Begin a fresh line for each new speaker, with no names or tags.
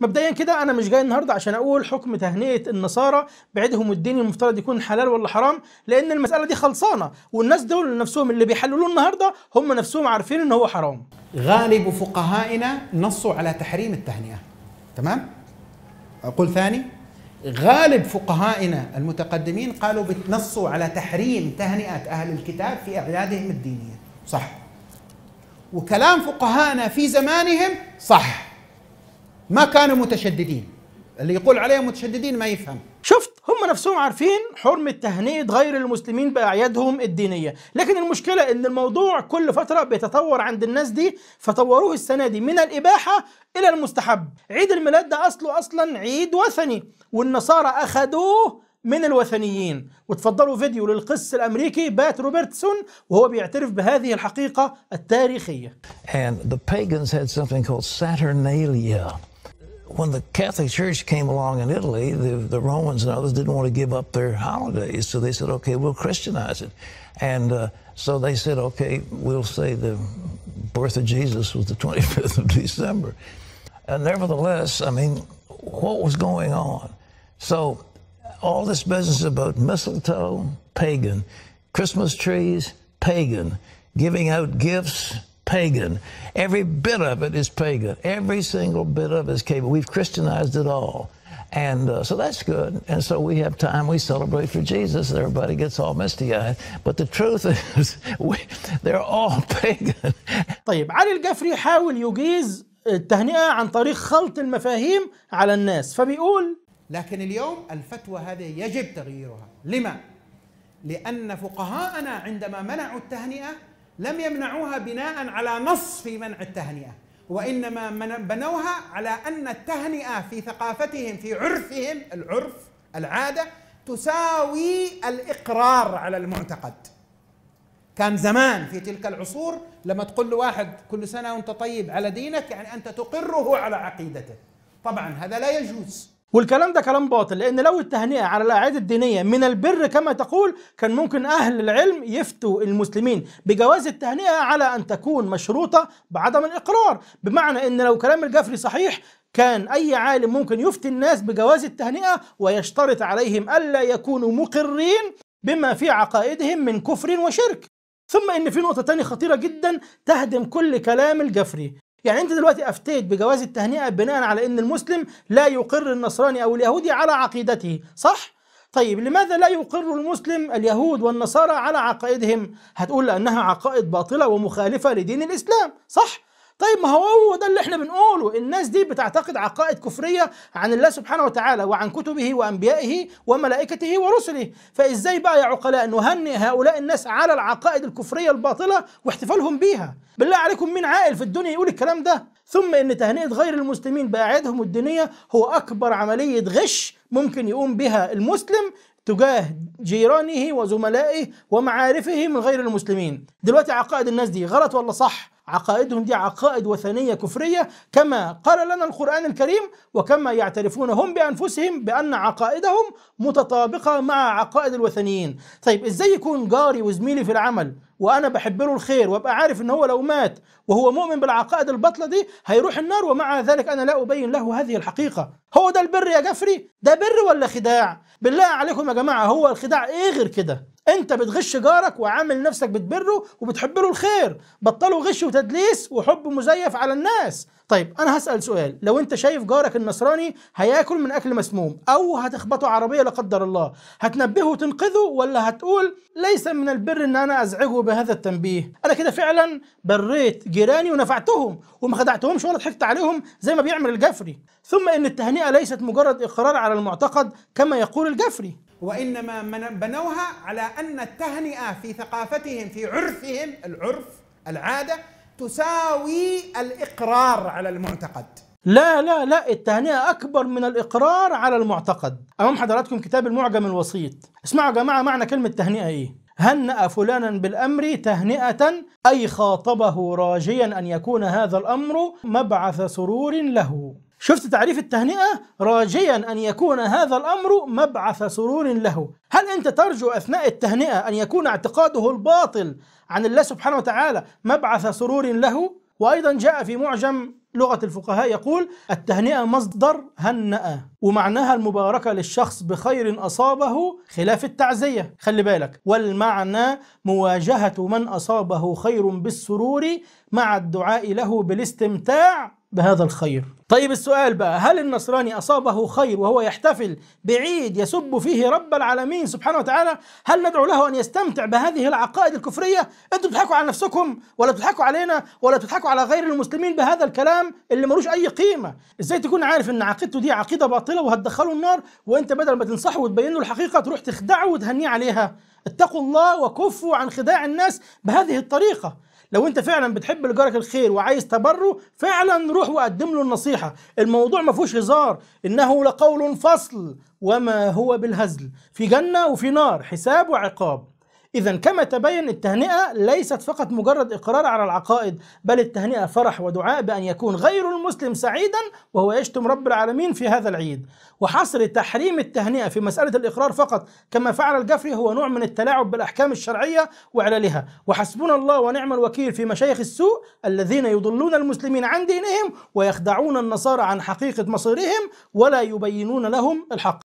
مبدئيا كده انا مش جاي النهارده عشان اقول حكم تهنئه النصارى بعيدهم الديني المفترض يكون حلال ولا حرام لان المساله دي خلصانه والناس دول نفسهم اللي بيحللوه النهارده هم نفسهم عارفين ان هو حرام غالب فقهائنا نصوا على تحريم التهنئه
تمام اقول ثاني غالب فقهائنا المتقدمين قالوا بتنصوا على تحريم تهنئه اهل الكتاب في اعيادهم الدينيه صح وكلام فقهائنا في زمانهم صح ما كانوا
متشددين اللي يقول عليهم متشددين ما يفهم شفت هم نفسهم عارفين حرمة تهنئة غير المسلمين بأعيادهم الدينية لكن المشكلة أن الموضوع كل فترة بيتطور عند الناس دي فطوروه السنة دي من الإباحة إلى المستحب عيد الميلاد ده أصله أصلا عيد وثني والنصارى أخدوه من الوثنيين وتفضلوا فيديو للقس الأمريكي بات روبرتسون وهو بيعترف بهذه الحقيقة
التاريخية And the pagans had something called Saturnalia when the Catholic Church came along in Italy, the, the, Romans and others didn't want to give up their holidays, so they said, okay, we'll Christianize it. And uh, so they said, okay, we'll say the birth of Jesus was the 25th of December. And nevertheless, I mean, what was going on? So all this business about mistletoe, pagan, Christmas trees, pagan, giving out gifts, pagan. Every bit of it is pagan. Every single bit of it is pagan. We've Christianized it all. And uh, so that's good. And so we have time. We celebrate for Jesus. everybody gets all misty eyed. But the truth is, we, they're all
pagan. طيب علي القفري حاول يجيز التهنئة عن طريق خلط المفاهيم على الناس فبيقول لكن اليوم الفتوى هذه يجب تغييرها
لما؟ لأن فقهاءنا عندما منعوا التهنئة لم يمنعوها بناء على نص في منع التهنئة وإنما بنوها على أن التهنئة في ثقافتهم في عرفهم العرف العادة تساوي الإقرار على المعتقد كان زمان في تلك العصور لما تقول واحد كل سنة وانت طيب على دينك يعني أنت تقره على عقيدته طبعا هذا لا يجوز
والكلام ده كلام باطل لان لو التهنئه على الاعياد الدينيه من البر كما تقول كان ممكن اهل العلم يفتوا المسلمين بجواز التهنئه على ان تكون مشروطه بعدم الاقرار بمعنى ان لو كلام الجفري صحيح كان أي عالم ممكن يفتي الناس بجواز التهنئة ويشترط عليهم ألا يكونوا مقرين بما في عقائدهم من كفر وشرك ثم إن في نقطة تانية خطيرة جدا تهدم كل كلام الجفري يعني انت دلوقتي افتيت بجواز التهنئه بناء على ان المسلم لا يقر النصراني او اليهودي على عقيدته صح طيب لماذا لا يقر المسلم اليهود والنصارى على عقائدهم هتقول لانها عقائد باطله ومخالفه لدين الاسلام صح طيب ما هو هو ده اللي احنا بنقوله الناس دي بتعتقد عقائد كفرية عن الله سبحانه وتعالى وعن كتبه وأنبيائه وملائكته ورسله فإزاي بقى يا عقلاء نهنئ هؤلاء الناس على العقائد الكفرية الباطلة واحتفالهم بيها بالله عليكم مين عاقل في الدنيا يقول الكلام ده ثم ان تهنئه غير المسلمين باعيادهم الدينيه هو اكبر عمليه غش ممكن يقوم بها المسلم تجاه جيرانه وزملائه ومعارفه من غير المسلمين دلوقتي عقائد الناس دي غلط ولا صح عقائدهم دي عقائد وثنية كفرية كما قال لنا القرآن الكريم وكما يعترفون هم بأنفسهم بأن عقائدهم متطابقة مع عقائد الوثنيين طيب إزاي يكون جاري وزميلي في العمل وأنا بحب له الخير وأبقى عارف إن هو لو مات وهو مؤمن بالعقائد البطلة دي هيروح النار ومع ذلك أنا لا أبين له هذه الحقيقة هو ده البر يا جفري ده بر ولا خداع بالله عليكم يا جماعه هو الخداع ايه غير كده انت بتغش جارك وعامل نفسك بتبره وبتحب له الخير بطلوا غش وتدليس وحب مزيف على الناس طيب انا هسال سؤال لو انت شايف جارك النصراني هياكل من اكل مسموم او هتخبطه عربيه لا قدر الله هتنبهه وتنقذه ولا هتقول ليس من البر ان انا ازعجه بهذا التنبيه انا كده فعلا بريت جيراني ونفعتهم وما خدعتهمش ولا ضحكت عليهم زي ما بيعمل الجفري ثم ان التهنئه التهنئة ليست مجرد إقرار على المعتقد كما يقول الجفري
وإنما بنوها على أن التهنئة في ثقافتهم في عرفهم العرف العادة تساوي الإقرار على المعتقد
لا لا لا التهنئة أكبر من الإقرار على المعتقد أمام حضراتكم كتاب المعجم الوسيط اسمعوا يا جماعة معنى كلمة تهنئة إيه هنأ فلانا بالأمر تهنئة أي خاطبه راجيا أن يكون هذا الأمر مبعث سرور له شفت تعريف التهنئة راجيا أن يكون هذا الأمر مبعث سرور له هل أنت ترجو أثناء التهنئة أن يكون اعتقاده الباطل عن الله سبحانه وتعالى مبعث سرور له وأيضا جاء في معجم لغة الفقهاء يقول التهنئة مصدر هنأ ومعناها المباركة للشخص بخير أصابه خلاف التعزية خلي بالك والمعنى مواجهة من أصابه خير بالسرور مع الدعاء له بالاستمتاع بهذا الخير طيب السؤال بقى هل النصراني أصابه خير وهو يحتفل بعيد يسب فيه رب العالمين سبحانه وتعالى هل ندعو له أن يستمتع بهذه العقائد الكفرية أنتم بتضحكوا على نفسكم ولا بتضحكوا علينا ولا بتضحكوا على غير المسلمين بهذا الكلام اللي ملوش أي قيمة إزاي تكون عارف أن عقيدته دي عقيدة باطلة وهتدخله النار وأنت بدل ما تنصحه وتبين له الحقيقة تروح تخدعه وتهنيه عليها اتقوا الله وكفوا عن خداع الناس بهذه الطريقة لو انت فعلا بتحب لجارك الخير وعايز تبره فعلا روح وقدم له النصيحه الموضوع ما فيهوش هزار انه لقول فصل وما هو بالهزل في جنه وفي نار حساب وعقاب إذا كما تبين التهنئة ليست فقط مجرد إقرار على العقائد بل التهنئة فرح ودعاء بأن يكون غير المسلم سعيدا وهو يشتم رب العالمين في هذا العيد وحصر تحريم التهنئة في مسألة الإقرار فقط كما فعل الجفري هو نوع من التلاعب بالأحكام الشرعية وعللها وحسبنا الله ونعم الوكيل في مشايخ السوء الذين يضلون المسلمين عن دينهم ويخدعون النصارى عن حقيقة مصيرهم ولا يبينون لهم الحق